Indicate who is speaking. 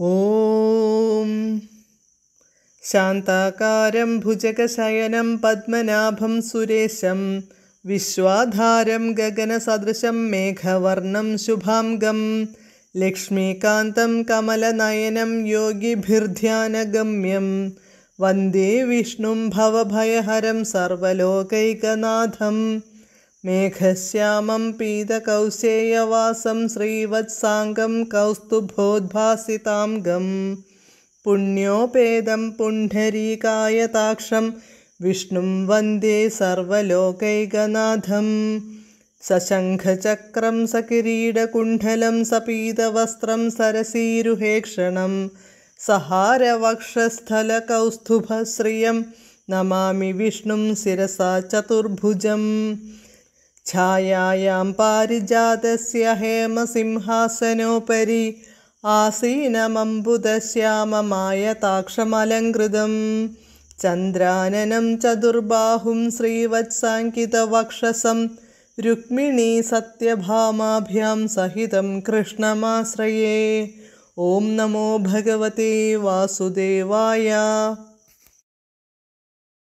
Speaker 1: ॐ शान्ताकारं भुजकशयनं पद्मनाभं सुरेशं विश्वाधारं गगनसदृशं मेघवर्णं शुभाङ्गं लक्ष्मीकान्तं कमलनयनं योगिभिर्ध्यानगम्यं वन्दे विष्णुं भवभयहरं सर्वलोकैकनाथम् मेघश्यामं पीतकौशेयवासं श्रीवत्साङ्गं कौस्तुभोद्भासिताङ्गं पुण्योपेदं पुण्ढरीकायताक्षं विष्णुं वन्दे सर्वलोकैकनाथम् सशङ्खचक्रं स सपीतवस्त्रं सरसीरुहेक्षणं सहारवक्षस्थलकौस्तुभश्रियं नमामि विष्णुं शिरसा चतुर्भुजम् छायायां पारिजातस्य हेमसिंहासनोपरि आसीनमम्बुदश्याममायताक्षमलङ्कृतं चन्द्राननं चतुर्बाहुं श्रीवत्साङ्कितवक्षसं रुक्मिणी सत्यभामाभ्यां सहितं कृष्णमाश्रये ॐ नमो भगवते वासुदेवाय